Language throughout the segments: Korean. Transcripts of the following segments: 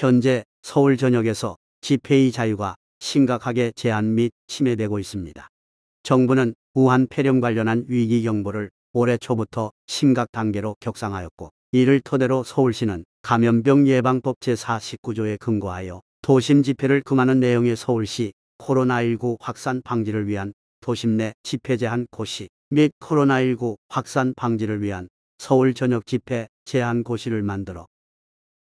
현재 서울 전역에서 집회의 자유가 심각하게 제한 및 침해되고 있습니다. 정부는 우한 폐렴 관련한 위기 경보를 올해 초부터 심각 단계로 격상하였고 이를 토대로 서울시는 감염병 예방법 제49조에 근거하여 도심 집회를 금하는 내용의 서울시 코로나19 확산 방지를 위한 도심 내 집회 제한 고시 및 코로나19 확산 방지를 위한 서울 전역 집회 제한 고시를 만들어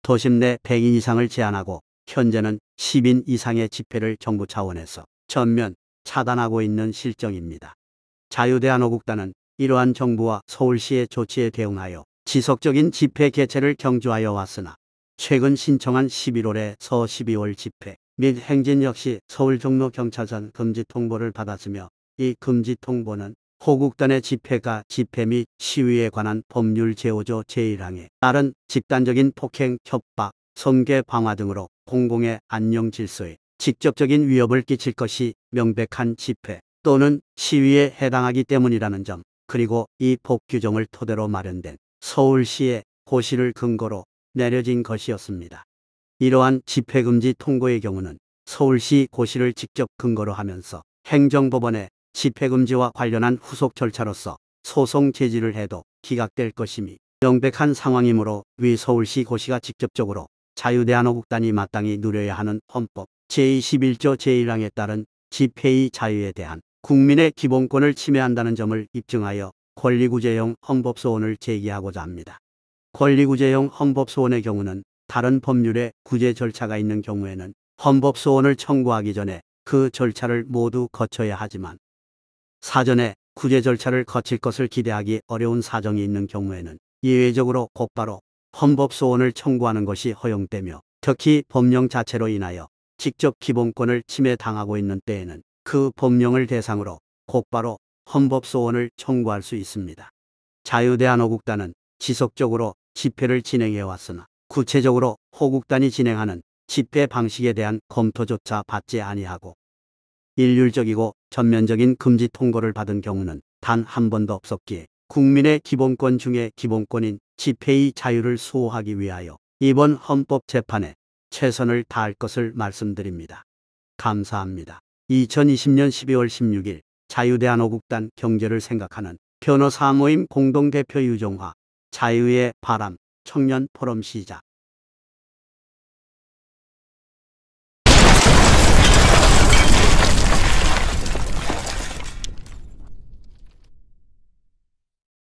도심 내 100인 이상을 제한하고 현재는 10인 이상의 집회를 정부 차원에서 전면 차단하고 있는 실정입니다. 자유대한호국단은 이러한 정부와 서울시의 조치에 대응하여 지속적인 집회 개최를 경주하여 왔으나 최근 신청한 11월에 서 12월 집회 및 행진 역시 서울 종로 경찰선 금지 통보를 받았으며 이 금지 통보는 호국단의 집회가 집회 및 시위에 관한 법률 제5조 제1항에 따른 집단적인 폭행, 협박, 손괴 방화 등으로 공공의 안녕 질서에 직접적인 위협을 끼칠 것이 명백한 집회 또는 시위에 해당하기 때문이라는 점 그리고 이 법 규정을 토대로 마련된 서울시의 고시를 근거로 내려진 것이었습니다. 이러한 집회금지 통고의 경우는 서울시 고시를 직접 근거로 하면서 행정법원에 집회금지와 관련한 후속 절차로서 소송 제지를 해도 기각될 것임이 명백한 상황이므로 위 서울시 고시가 직접적으로 자유대한호국단이 마땅히 누려야 하는 헌법 제21조 제1항에 따른 집회의 자유에 대한 국민의 기본권을 침해한다는 점을 입증하여 권리구제용 헌법소원을 제기하고자 합니다. 권리구제용 헌법소원의 경우는 다른 법률에 구제 절차가 있는 경우에는 헌법소원을 청구하기 전에 그 절차를 모두 거쳐야 하지만 사전에 구제 절차를 거칠 것을 기대하기 어려운 사정이 있는 경우에는 예외적으로 곧바로 헌법 소원을 청구하는 것이 허용되며 특히 법령 자체로 인하여 직접 기본권을 침해당하고 있는 때에는 그 법령을 대상으로 곧바로 헌법 소원을 청구할 수 있습니다. 자유대한호국단은 지속적으로 집회를 진행해 왔으나 구체적으로 호국단이 진행하는 집회 방식에 대한 검토조차 받지 아니하고 일률적이고 전면적인 금지 통고를 받은 경우는 단 한 번도 없었기에 국민의 기본권 중의 기본권인 집회의 자유를 수호하기 위하여 이번 헌법재판에 최선을 다할 것을 말씀드립니다. 감사합니다. 2020년 12월 16일 자유대한호국단 경제를 생각하는 변호사 모임 공동대표 유종화 자유의 바람 청년 포럼 시작